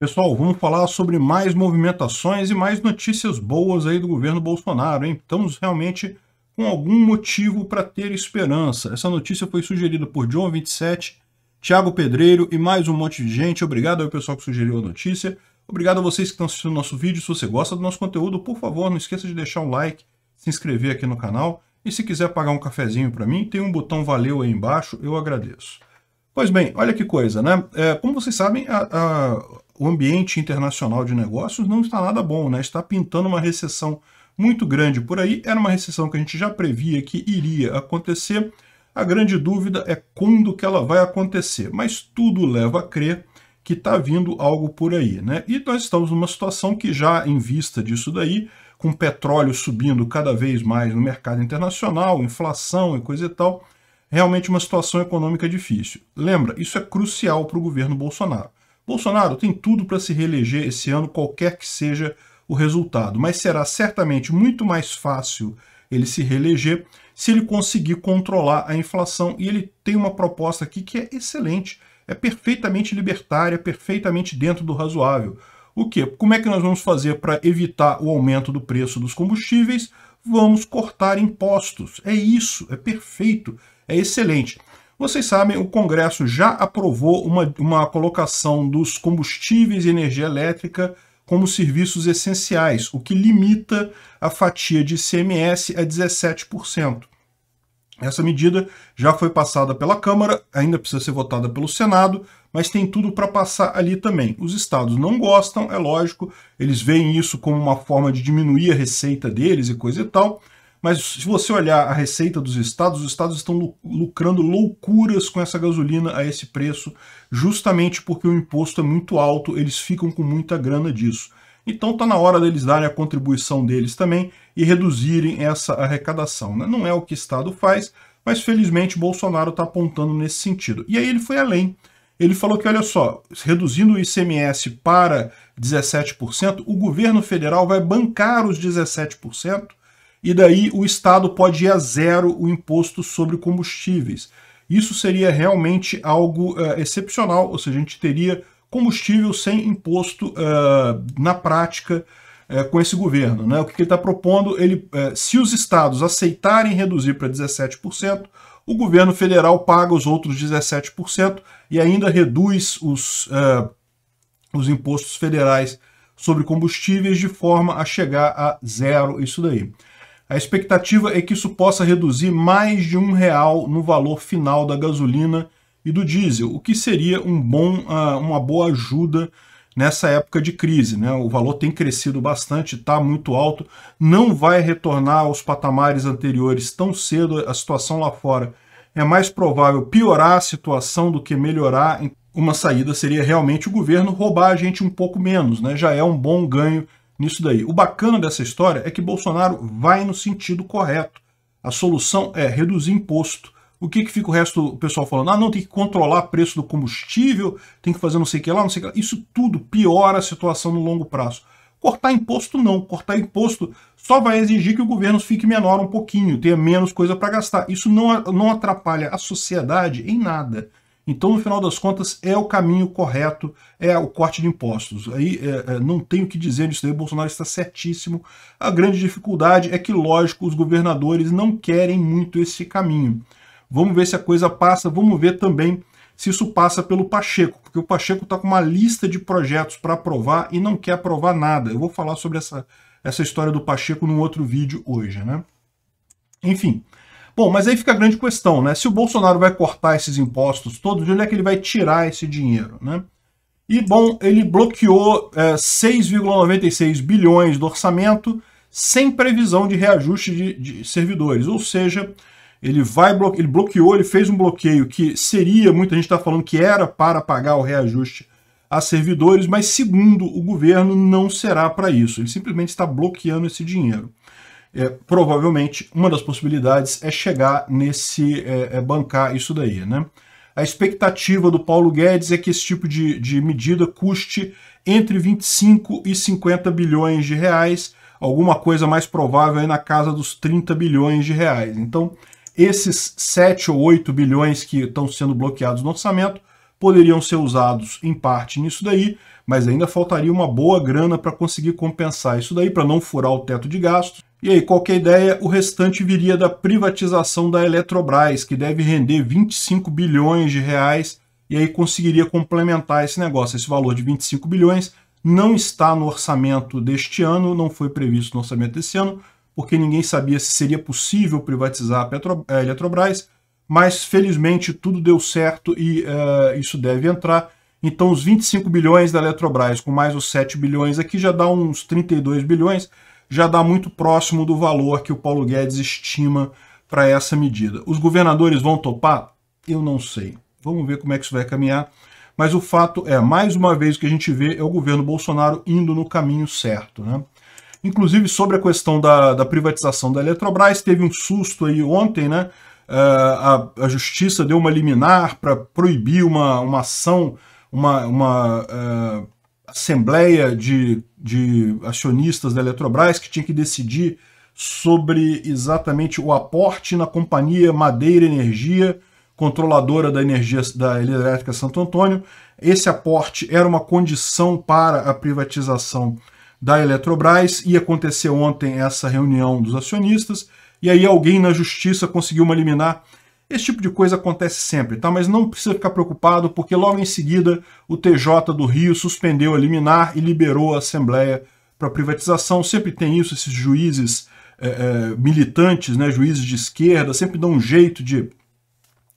Pessoal, vamos falar sobre mais movimentações e mais notícias boas aí do governo Bolsonaro, hein? Estamos realmente com algum motivo para ter esperança. Essa notícia foi sugerida por John 27, Thiago Pedreiro e mais um monte de gente. Obrigado ao pessoal que sugeriu a notícia. Obrigado a vocês que estão assistindo nosso vídeo. Se você gosta do nosso conteúdo, por favor, não esqueça de deixar um like, se inscrever aqui no canal. E se quiser pagar um cafezinho para mim, tem um botão valeu aí embaixo, eu agradeço. Pois bem, olha que coisa, né? É, como vocês sabem, a, a o ambiente internacional de negócios não está nada bom, né? Está pintando uma recessão muito grande por aí. Era uma recessão que a gente já previa que iria acontecer. A grande dúvida é quando que ela vai acontecer, mas tudo leva a crer que está vindo algo por aí, né? E nós estamos numa situação que já em vista disso daí, com petróleo subindo cada vez mais no mercado internacional, inflação e coisa e tal, realmente uma situação econômica difícil. Lembra, isso é crucial para o governo Bolsonaro. Bolsonaro tem tudo para se reeleger esse ano, qualquer que seja o resultado, mas será certamente muito mais fácil ele se reeleger se ele conseguir controlar a inflação. E ele tem uma proposta aqui que é excelente, é perfeitamente libertária, é perfeitamente dentro do razoável. O que? Como é que nós vamos fazer para evitar o aumento do preço dos combustíveis? Vamos cortar impostos. É isso, é perfeito, é excelente. Vocês sabem, o Congresso já aprovou uma, uma colocação dos combustíveis e energia elétrica como serviços essenciais, o que limita a fatia de ICMS a 17%. Essa medida já foi passada pela Câmara, ainda precisa ser votada pelo Senado, mas tem tudo para passar ali também. Os estados não gostam, é lógico, eles veem isso como uma forma de diminuir a receita deles e coisa e tal, mas se você olhar a receita dos estados, os estados estão lucrando loucuras com essa gasolina a esse preço, justamente porque o imposto é muito alto, eles ficam com muita grana disso. Então está na hora deles darem a contribuição deles também e reduzirem essa arrecadação. Né? Não é o que o Estado faz, mas felizmente Bolsonaro está apontando nesse sentido. E aí ele foi além. Ele falou que, olha só, reduzindo o ICMS para 17%, o governo federal vai bancar os 17% e daí o Estado pode ir a zero o imposto sobre combustíveis. Isso seria realmente algo uh, excepcional, ou seja, a gente teria combustível sem imposto uh, na prática uh, com esse governo. Né? O que ele está propondo, ele, se os estados aceitarem reduzir para 17%, o governo federal paga os outros 17% e ainda reduz os, os impostos federais sobre combustíveis de forma a chegar a zero isso daí. A expectativa é que isso possa reduzir mais de um real no valor final da gasolina e do diesel, o que seria um bom, ah, uma boa ajuda nessa época de crise. Né? O valor tem crescido bastante, está muito alto, não vai retornar aos patamares anteriores tão cedo. A situação lá fora é mais provável piorar a situação do que melhorar. Uma saída seria realmente o governo roubar a gente um pouco menos, né? já é um bom ganho nisso daí. O bacana dessa história é que Bolsonaro vai no sentido correto. A solução é reduzir imposto. O que, que fica o resto do pessoal falando? Ah, não, tem que controlar o preço do combustível, tem que fazer não sei o que lá, não sei o que lá. Isso tudo piora a situação no longo prazo. Cortar imposto não. Cortar imposto só vai exigir que o governo fique menor um pouquinho, tenha menos coisa para gastar. Isso não, não atrapalha a sociedade em nada. Então, no final das contas, é o caminho correto, é o corte de impostos. Aí é, é, não tenho o que dizer disso daí, Bolsonaro está certíssimo. A grande dificuldade é que, lógico, os governadores não querem muito esse caminho. Vamos ver se a coisa passa, vamos ver também se isso passa pelo Pacheco, porque o Pacheco está com uma lista de projetos para aprovar e não quer aprovar nada. Eu vou falar sobre essa, essa história do Pacheco num outro vídeo hoje, né? Enfim, Bom, mas aí fica a grande questão, né? Se o Bolsonaro vai cortar esses impostos todos, de onde é que ele vai tirar esse dinheiro, né? E, bom, ele bloqueou é, 6,96 bilhões do orçamento sem previsão de reajuste de, de servidores, ou seja, ele vai bloque... ele bloqueou, ele fez um bloqueio que seria, muita gente está falando que era para pagar o reajuste a servidores, mas segundo o governo não será para isso, ele simplesmente está bloqueando esse dinheiro é, provavelmente uma das possibilidades é chegar nesse, é, é bancar isso daí, né? A expectativa do Paulo Guedes é que esse tipo de, de medida custe entre 25 e 50 bilhões de reais, alguma coisa mais provável aí na casa dos 30 bilhões de reais. Então, esses 7 ou 8 bilhões que estão sendo bloqueados no orçamento poderiam ser usados em parte nisso daí, mas ainda faltaria uma boa grana para conseguir compensar isso daí, para não furar o teto de gastos e aí, qualquer é ideia, o restante viria da privatização da Eletrobras, que deve render 25 bilhões de reais, e aí conseguiria complementar esse negócio. Esse valor de 25 bilhões não está no orçamento deste ano, não foi previsto no orçamento desse ano, porque ninguém sabia se seria possível privatizar a, Petro, a Eletrobras, mas felizmente tudo deu certo e uh, isso deve entrar. Então os 25 bilhões da Eletrobras com mais os 7 bilhões aqui já dá uns 32 bilhões, já dá muito próximo do valor que o Paulo Guedes estima para essa medida. Os governadores vão topar? Eu não sei. Vamos ver como é que isso vai caminhar. Mas o fato é, mais uma vez, o que a gente vê é o governo Bolsonaro indo no caminho certo. Né? Inclusive, sobre a questão da, da privatização da Eletrobras, teve um susto aí ontem, né? Uh, a, a, justiça deu uma liminar para proibir uma, uma ação, uma, uma uh, assembleia de de acionistas da Eletrobras que tinha que decidir sobre exatamente o aporte na companhia Madeira Energia, controladora da energia da Elétrica Santo Antônio. Esse aporte era uma condição para a privatização da Eletrobras e aconteceu ontem essa reunião dos acionistas e aí alguém na justiça conseguiu uma liminar esse tipo de coisa acontece sempre, tá? Mas não precisa ficar preocupado, porque logo em seguida o TJ do Rio suspendeu a liminar e liberou a Assembleia para privatização. Sempre tem isso, esses juízes é, é, militantes, né, juízes de esquerda, sempre dão um jeito de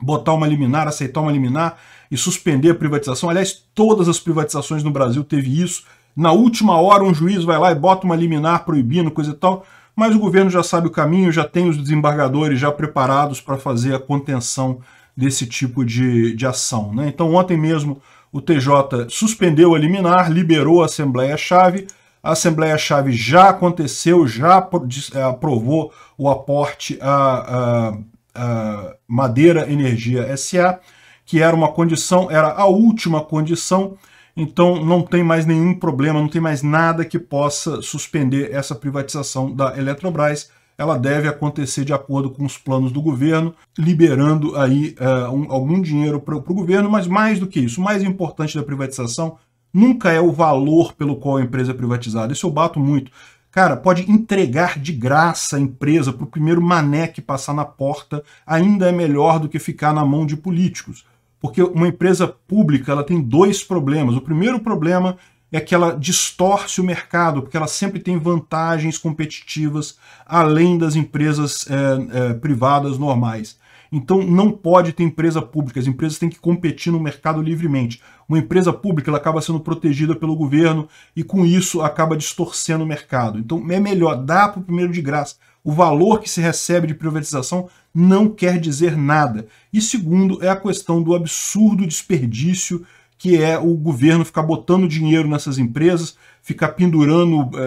botar uma liminar, aceitar uma liminar e suspender a privatização. Aliás, todas as privatizações no Brasil teve isso. Na última hora, um juiz vai lá e bota uma liminar proibindo, coisa e tal mas o governo já sabe o caminho, já tem os desembargadores já preparados para fazer a contenção desse tipo de, de ação. Né? Então, ontem mesmo, o TJ suspendeu a liminar, liberou a Assembleia-Chave, a Assembleia-Chave já aconteceu, já eh, aprovou o aporte à, à, à Madeira Energia SA, que era uma condição, era a última condição então não tem mais nenhum problema, não tem mais nada que possa suspender essa privatização da Eletrobras. Ela deve acontecer de acordo com os planos do governo, liberando aí uh, um, algum dinheiro para o governo, mas mais do que isso, o mais importante da privatização nunca é o valor pelo qual a empresa é privatizada. Isso eu bato muito. Cara, pode entregar de graça a empresa para o primeiro mané que passar na porta, ainda é melhor do que ficar na mão de políticos. Porque uma empresa pública ela tem dois problemas. O primeiro problema é que ela distorce o mercado, porque ela sempre tem vantagens competitivas além das empresas é, é, privadas normais. Então não pode ter empresa pública, as empresas têm que competir no mercado livremente. Uma empresa pública ela acaba sendo protegida pelo governo e com isso acaba distorcendo o mercado. Então é melhor dar para o primeiro de graça, o valor que se recebe de privatização não quer dizer nada. E segundo, é a questão do absurdo desperdício que é o governo ficar botando dinheiro nessas empresas, ficar pendurando, é,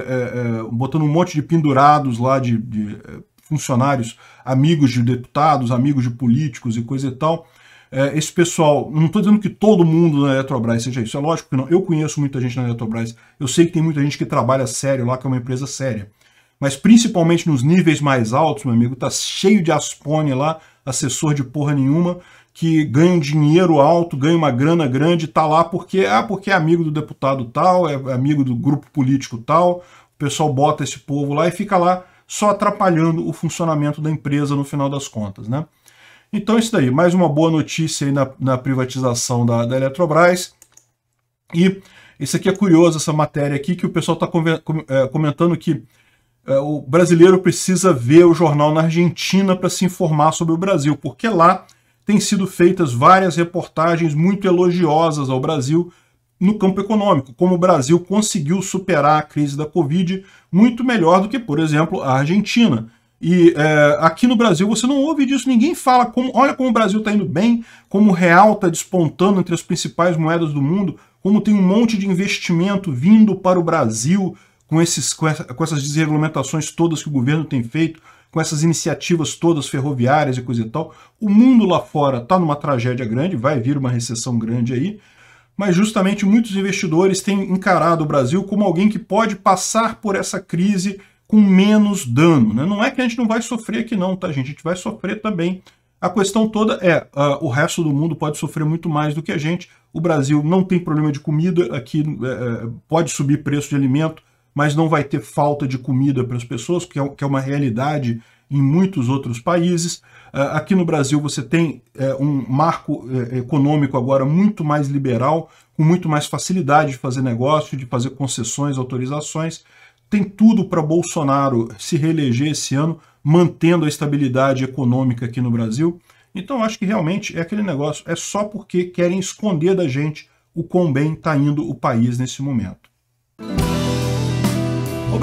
é, botando um monte de pendurados lá de, de funcionários, amigos de deputados, amigos de políticos e coisa e tal. Esse pessoal, não estou dizendo que todo mundo na Eletrobras seja isso, é lógico que não. Eu conheço muita gente na Eletrobras, eu sei que tem muita gente que trabalha sério lá, que é uma empresa séria mas principalmente nos níveis mais altos, meu amigo, tá cheio de aspone lá, assessor de porra nenhuma, que ganha um dinheiro alto, ganha uma grana grande, tá lá porque, ah, porque é amigo do deputado tal, é amigo do grupo político tal, o pessoal bota esse povo lá e fica lá só atrapalhando o funcionamento da empresa no final das contas, né? Então isso daí, mais uma boa notícia aí na, na privatização da, da Eletrobras. E isso aqui é curioso, essa matéria aqui, que o pessoal está é, comentando que é, o brasileiro precisa ver o jornal na Argentina para se informar sobre o Brasil, porque lá têm sido feitas várias reportagens muito elogiosas ao Brasil no campo econômico, como o Brasil conseguiu superar a crise da Covid muito melhor do que, por exemplo, a Argentina. E é, aqui no Brasil você não ouve disso, ninguém fala como, olha como o Brasil está indo bem, como o real está despontando entre as principais moedas do mundo, como tem um monte de investimento vindo para o Brasil, com, esses, com, essa, com essas desregulamentações todas que o governo tem feito, com essas iniciativas todas ferroviárias e coisa e tal. O mundo lá fora está numa tragédia grande, vai vir uma recessão grande aí, mas justamente muitos investidores têm encarado o Brasil como alguém que pode passar por essa crise com menos dano. Né? Não é que a gente não vai sofrer aqui não, tá gente? A gente vai sofrer também. A questão toda é, uh, o resto do mundo pode sofrer muito mais do que a gente. O Brasil não tem problema de comida, aqui uh, pode subir preço de alimento, mas não vai ter falta de comida para as pessoas, é que é uma realidade em muitos outros países. Ah, aqui no Brasil você tem eh, um marco eh, econômico agora muito mais liberal, com muito mais facilidade de fazer negócio, de fazer concessões, autorizações. Tem tudo para Bolsonaro se reeleger esse ano, mantendo a estabilidade econômica aqui no Brasil. Então acho que realmente é aquele negócio, é só porque querem esconder da gente o quão bem está indo o país nesse momento.